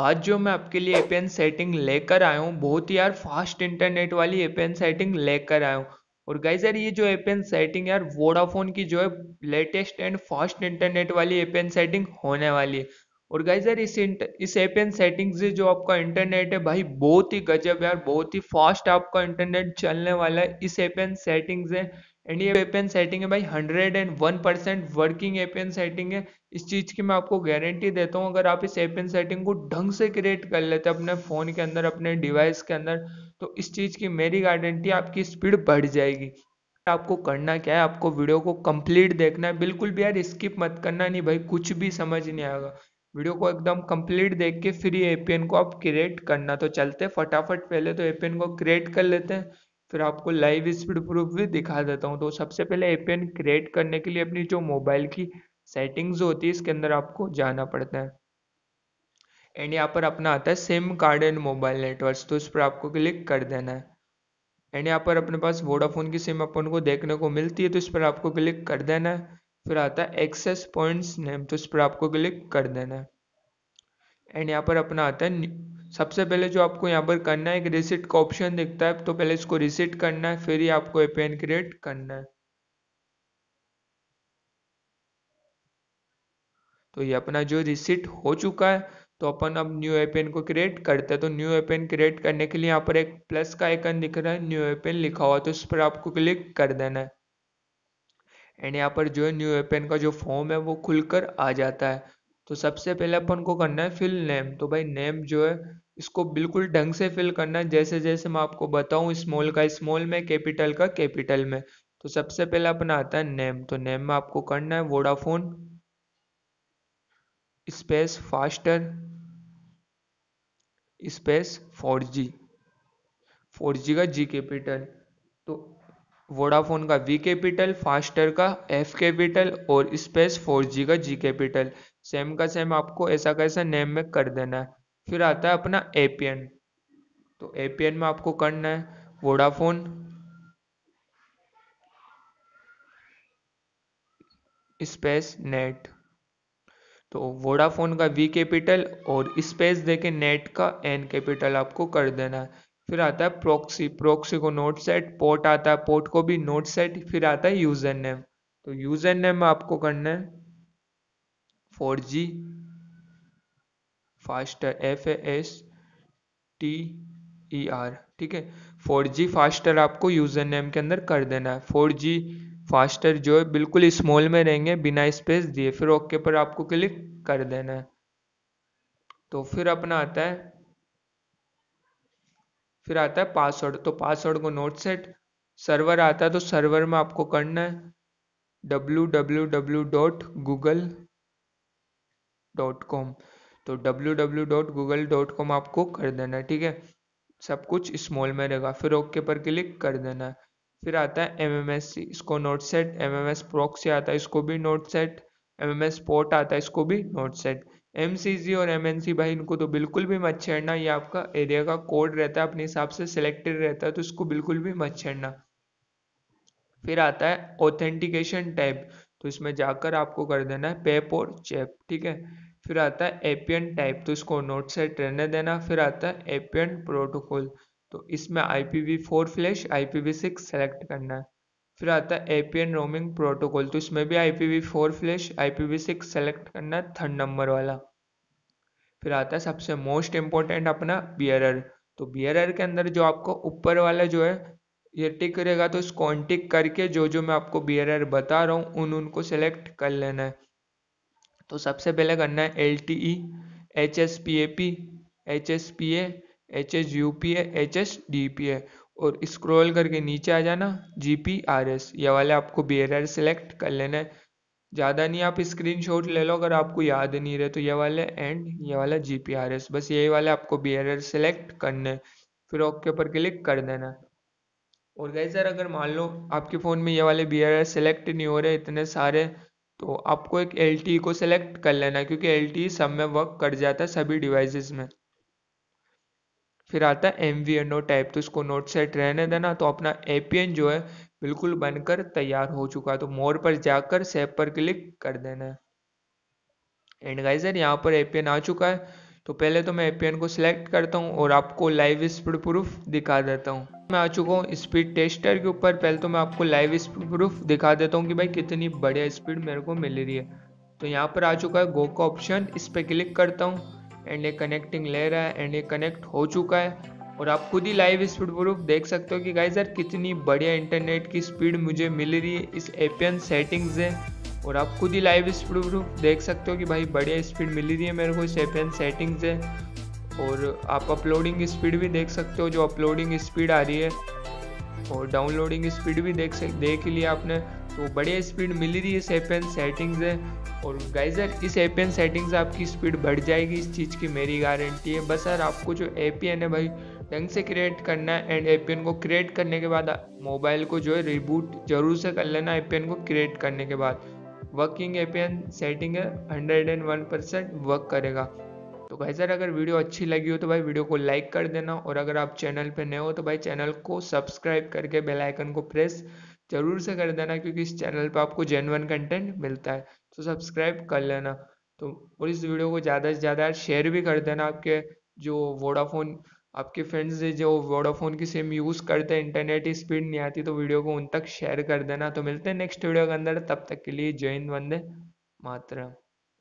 आज जो मैं आपके लिए एपीएन सेटिंग लेकर आया हूँ बहुत ही यार फास्ट इंटरनेट वाली एपीएन सेटिंग लेकर आया हूँ और गाइज यार ये जो एपीएन सेटिंग यार वोडाफोन की जो है लेटेस्ट एंड फास्ट इंटरनेट वाली एपीएन सेटिंग होने वाली है और गाइज यार इस इंटर, इस एपीएन सेटिंग से जो आपका इंटरनेट है भाई बहुत ही गजब यार बहुत ही फास्ट आपका इंटरनेट चलने वाला है इस एपीएन सेटिंग से एंड ये एपीएन सेटिंग है भाई hundred and one percent working APN setting है इस चीज़ की मैं आपको गारंटी देता हूँ अगर आप इस एपीएन सेटिंग को ढंग से क्रिएट कर लेते हैं अपने फ़ोन के अंदर अपने डिवाइस के अंदर तो इस चीज़ की मेरी गारंटी आपकी स्पीड बढ़ जाएगी आपको करना क्या है आपको वीडियो को कंप्लीट देखना है बिल्कुल भी यार स्किप मत करना नहीं भाई कुछ भी समझ नहीं आएगा वीडियो को एकदम कंप्लीट देख के फिर ये एपीएन को आप क्रिएट करना तो चलते फटाफट पहले तो एपीएन को क्रिएट कर लेते हैं फिर आपको लाइव स्पीड प्रूफ भी दिखा देता हूँ तो सबसे पहले एपीएन क्रिएट करने के लिए अपनी जो मोबाइल की सेटिंग्स होती है इसके अंदर आपको जाना पड़ता है एंड यहाँ पर अपना आता है SIM card and mobile network तो इस पर आपको क्लिक कर देना है एंड यहाँ पर अपने पास वोडाफोन की सिम अपन को देखने को मिलती है तो इस पर आपको क्लिक कर देना है फिर आता है एक्सेस पॉइंट्स नेम तो इस पर आपको क्लिक कर देना है एंड यहाँ पर अपना आता है सबसे पहले जो आपको यहाँ पर करना है एक रिसिट का ऑप्शन दिखता है तो पहले इसको रिसिट करना है फिर ही आपको एपीएन क्रिएट करना है तो ये अपना जो रिसिट हो चुका है तो अपन अब न्यू एपीएन को क्रिएट करते हैं तो न्यू एपेन क्रिएट करने के लिए यहाँ पर एक प्लस का आइकन दिख रहा है न्यू एपेन लिखा हुआ तो इस पर आपको क्लिक कर देना है एंड यहाँ पर जो है न्यू एपेन का जो फॉर्म है वो खुलकर आ जाता है तो सबसे पहले अपन को करना है फिल नेम तो भाई नेम जो है इसको बिल्कुल ढंग से फिल करना है जैसे जैसे मैं आपको बताऊं स्मॉल का स्मॉल में कैपिटल का कैपिटल में तो सबसे पहले अपना आता है नेम तो नेम में आपको करना है Vodafone space faster space four G four G का जी कैपिटल तो वोडाफोन का वी कैपिटल फास्टर का एफ कैपिटल और स्पेस फोर जी का जी कैपिटल सेम का सेम आपको ऐसा कैसा नेम में कर देना है फिर आता है अपना एपीएन तो एपीएन में आपको करना है वोडाफोन स्पेस नेट तो वोडाफोन का वी कैपिटल और स्पेस देके नेट का एन कैपिटल आपको कर देना है फिर आता है प्रोक्सी प्रोक्सी को नोट सेट पोर्ट आता है पोर्ट को भी नोट सेट फिर आता है यूजर नेम तो यूजर नेम आपको करना है four G faster F S T E R ठीक है फोर जी फास्टर आपको यूज़र नेम के अंदर कर देना है फोर जी फास्टर जो है बिल्कुल स्मॉल में रहेंगे बिना स्पेस दिए फिर ओके पर आपको क्लिक कर देना है तो फिर अपना आता है फिर आता है पासवर्ड तो पासवर्ड को नोट सेट सर्वर आता है तो सर्वर में आपको करना है W W W dot Google dot com तो W W dot Google dot com आपको कर देना है ठीक है सब कुछ स्मॉल में रहेगा फिर ओके पर क्लिक कर देना है फिर आता है एम एम एस सी इसको not set M M S proxy आता है इसको भी not set M M S port आता है इसको भी नोट सेट एम और एम भाई इनको तो बिल्कुल भी मत छेड़ना ये आपका एरिया का कोड रहता है अपने हिसाब से सिलेक्टेड रहता है तो इसको बिल्कुल भी मत छेड़ना फिर आता है ऑथेंटिकेशन टैब तो इसमें जाकर आपको कर देना है पेप और चैप ठीक है फिर आता है एपियन टाइप तो इसको नोट सेट रहने देना फिर आता है एपियन प्रोटोकॉल तो इसमें I P V four flash I P V six select करना है फिर आता है एपियन रोमिंग प्रोटोकॉल तो इसमें भी I P V four flash I P V six select करना है थर्ड नंबर वाला फिर आता है सबसे मोस्ट इम्पोर्टेंट अपना बियरर तो बियरर के अंदर जो आपको ऊपर वाला जो है ये टिक रहेगा तो इसको टिक करके जो जो मैं आपको बियरर बता रहा हूँ उन उनको सेलेक्ट कर लेना है तो सबसे पहले करना है L T E H S P A P H S P H S U P H S D P A और स्क्रॉल करके नीचे आ जाना जी पी आर एस ये वाले आपको बियरर सेलेक्ट कर लेना है ज़्यादा नहीं आप स्क्रीनशॉट ले लो अगर आपको याद नहीं रहे तो ये वाले एंड ये वाला जी बस यही वाले आपको बियर सेलेक्ट करने फिर ओके पर क्लिक कर देना और गई सर अगर मान लो आपके फ़ोन में ये वाले बियर सेलेक्ट नहीं हो रहे इतने सारे तो आपको एक एल e को सेलेक्ट कर लेना क्योंकि एल e सब में वर्क कर जाता है सभी डिवाइसेस में फिर आता है M V N O type तो इसको नोट सेट रहने देना तो अपना ए जो है बिल्कुल बनकर तैयार हो चुका है तो मोर पर जाकर सेव पर क्लिक कर देना है एंड गाइजर यहाँ पर एपीएन आ चुका है तो पहले तो मैं एपीएन को सिलेक्ट करता हूँ और आपको लाइव स्पीड प्रूफ दिखा देता हूँ मैं आ चुका हूँ स्पीड टेस्टर के ऊपर पहले तो मैं आपको लाइव स्पीड प्रूफ दिखा देता हूँ कि भाई कितनी बढ़िया स्पीड मेरे को मिल रही है तो यहाँ पर आ चुका है गो का ऑप्शन इस पर क्लिक करता हूँ एंड ये कनेक्टिंग ले रहा है एंड ये कनेक्ट हो चुका है और आप खुद ही लाइव स्पीड प्रूफ देख सकते हो कि गाइज यार कितनी बढ़िया इंटरनेट की स्पीड मुझे मिल रही है इस एपियन सेटिंग से और आप खुद ही लाइव स्पीड प्रूफ देख सकते हो कि भाई बढ़िया स्पीड मिल रही है मेरे को इस एपियन सेटिंग से और आप अपलोडिंग स्पीड भी देख सकते हो जो अपलोडिंग स्पीड आ रही है और डाउनलोडिंग स्पीड भी देख सक देख लिया आपने तो बढ़िया स्पीड मिल रही है इस एपियन सेटिंग से और गाइजर इस एपियन सेटिंग से आपकी स्पीड बढ़ जाएगी इस चीज़ की मेरी गारंटी है बस यार आपको जो एपियन है भाई ढंग से क्रिएट करना है एंड एपीएन को क्रिएट करने के बाद मोबाइल को जो है रिबूट जरूर से कर लेना एपियन को क्रिएट करने के बाद वर्किंग एपियन सेटिंग है hundred and one percent work करेगा तो भाई सर अगर वीडियो अच्छी लगी हो तो भाई वीडियो को लाइक कर देना और अगर आप चैनल पर नए हो तो भाई चैनल को सब्सक्राइब करके बेल आइकन को प्रेस जरूर से कर देना क्योंकि इस चैनल पर आपको जेनवन कंटेंट मिलता है तो सब्सक्राइब कर लेना तो और इस वीडियो को ज़्यादा से ज़्यादा शेयर भी कर देना आपके जो वोडाफोन आपके फ्रेंड्स जो वोडाफोन की सिम यूज़ करते हैं इंटरनेट की स्पीड नहीं आती तो वीडियो को उन तक शेयर कर देना तो मिलते हैं नेक्स्ट वीडियो के अंदर तब तक के लिए जय हिंद वंदे मातरम